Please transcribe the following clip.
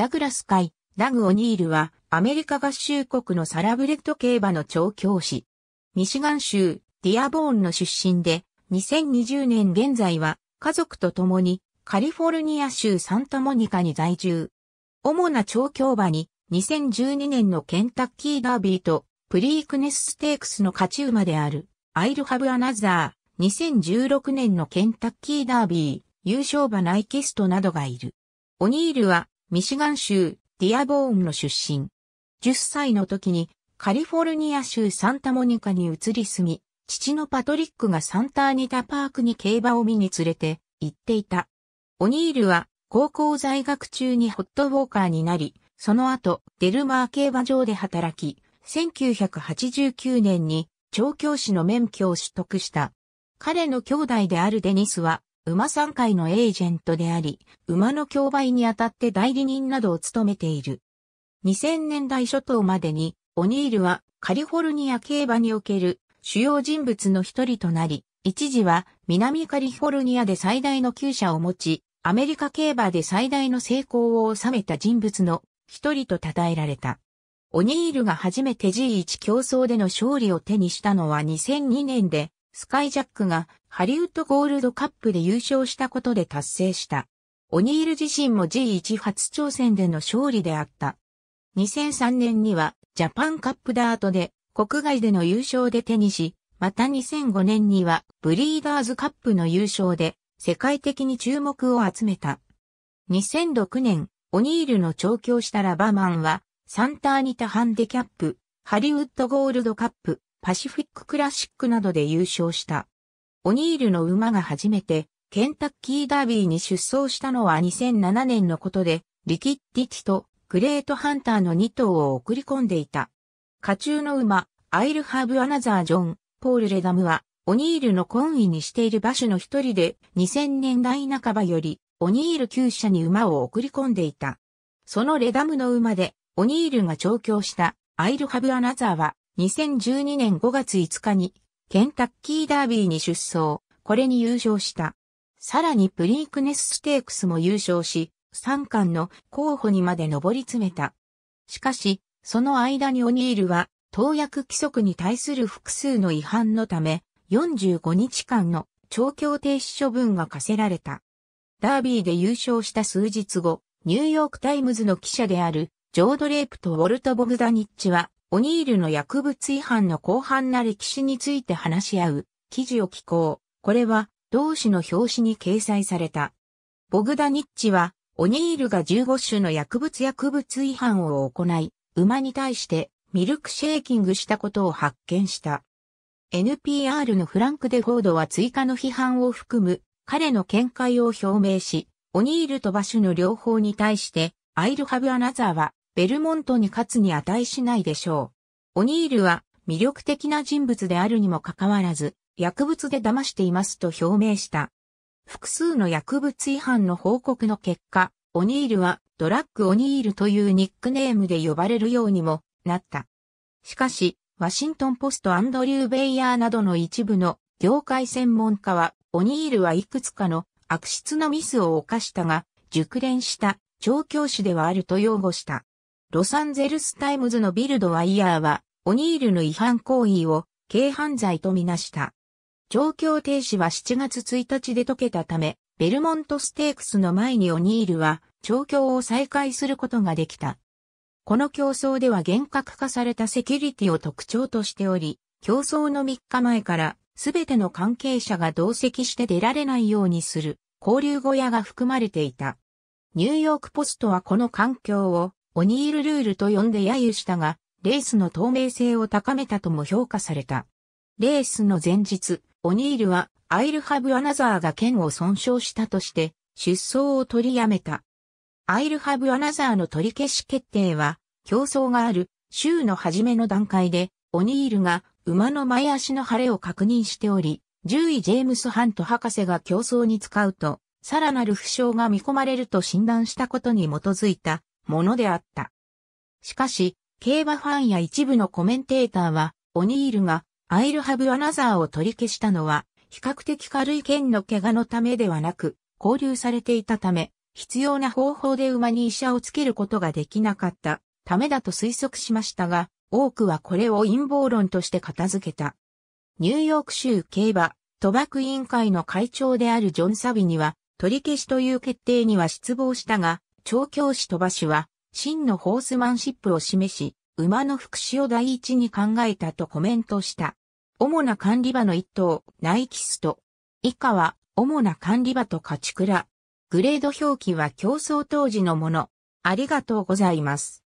ダグラス会、ダグ・オニールは、アメリカ合衆国のサラブレッド競馬の調教師。ミシガン州、ディアボーンの出身で、2020年現在は、家族と共に、カリフォルニア州サンタモニカに在住。主な調教馬に、2012年のケンタッキーダービーと、プリークネスステークスの勝ち馬である、アイルハブ・アナザー、2016年のケンタッキーダービー、優勝馬ナイキストなどがいる。オニールはミシガン州ディアボーンの出身。10歳の時にカリフォルニア州サンタモニカに移り住み、父のパトリックがサンターニタパークに競馬を見に連れて行っていた。オニールは高校在学中にホットウォーカーになり、その後デルマー競馬場で働き、1989年に調教師の免許を取得した。彼の兄弟であるデニスは馬3回のエージェントであり、馬の競売にあたって代理人などを務めている。2000年代初頭までに、オニールはカリフォルニア競馬における主要人物の一人となり、一時は南カリフォルニアで最大の厩舎を持ち、アメリカ競馬で最大の成功を収めた人物の一人と称えられた。オニールが初めて G1 競争での勝利を手にしたのは2002年で、スカイジャックがハリウッドゴールドカップで優勝したことで達成した。オニール自身も G1 初挑戦での勝利であった。2003年にはジャパンカップダートで国外での優勝で手にし、また2005年にはブリーダーズカップの優勝で世界的に注目を集めた。2006年、オニールの調教したラバマンはサンターニタハンデキャップ、ハリウッドゴールドカップ、パシフィッククラシックなどで優勝した。オニールの馬が初めてケンタッキーダービーに出走したのは2007年のことで、リキッディティとグレートハンターの2頭を送り込んでいた。家中の馬、アイルハーブアナザージョン、ポールレダムは、オニールの懇意にしている馬種の一人で、2000年代半ばより、オニール厩舎に馬を送り込んでいた。そのレダムの馬で、オニールが調教したアイルハブアナザーは、2012年5月5日に、ケンタッキーダービーに出走、これに優勝した。さらにプリークネスステークスも優勝し、3冠の候補にまで上り詰めた。しかし、その間にオニールは、投薬規則に対する複数の違反のため、45日間の調教停止処分が課せられた。ダービーで優勝した数日後、ニューヨークタイムズの記者である、ジョード・レイプとウォルト・ボグダニッチは、オニールの薬物違反の広範な歴史について話し合う記事を寄稿。これは同紙の表紙に掲載された。ボグダニッチは、オニールが15種の薬物薬物違反を行い、馬に対してミルクシェーキングしたことを発見した。NPR のフランク・デ・フォードは追加の批判を含む彼の見解を表明し、オニールとバシュの両方に対して、アイルハブ・アナザーはベルモントに勝つに値しないでしょう。オニールは魅力的な人物であるにもかかわらず、薬物で騙していますと表明した。複数の薬物違反の報告の結果、オニールはドラッグオニールというニックネームで呼ばれるようにもなった。しかし、ワシントンポストアンドリュー・ベイヤーなどの一部の業界専門家は、オニールはいくつかの悪質なミスを犯したが、熟練した調教師ではあると擁護した。ロサンゼルスタイムズのビルド・ワイヤーは、オニールの違反行為を、軽犯罪とみなした。状況停止は7月1日で解けたため、ベルモントステークスの前にオニールは、調教を再開することができた。この競争では厳格化されたセキュリティを特徴としており、競争の3日前から、すべての関係者が同席して出られないようにする、交流小屋が含まれていた。ニューヨークポストはこの環境を、オニールルールと呼んで揶揄したが、レースの透明性を高めたとも評価された。レースの前日、オニールはアイルハブアナザーが剣を損傷したとして、出走を取りやめた。アイルハブアナザーの取り消し決定は、競争がある週の初めの段階で、オニールが馬の前足の腫れを確認しており、獣医ジェームス・ハント博士が競争に使うと、さらなる負傷が見込まれると診断したことに基づいたものであった。しかし、競馬ファンや一部のコメンテーターは、オニールがアイルハブアナザーを取り消したのは、比較的軽い剣の怪我のためではなく、交流されていたため、必要な方法で馬に医者をつけることができなかったためだと推測しましたが、多くはこれを陰謀論として片付けた。ニューヨーク州競馬、賭博委員会の会長であるジョン・サビには、取り消しという決定には失望したが、調教師飛ばしは、真のホースマンシップを示し、馬の福祉を第一に考えたとコメントした。主な管理馬の一頭、ナイキスト。以下は、主な管理馬と勝ち倉。グレード表記は競争当時のもの。ありがとうございます。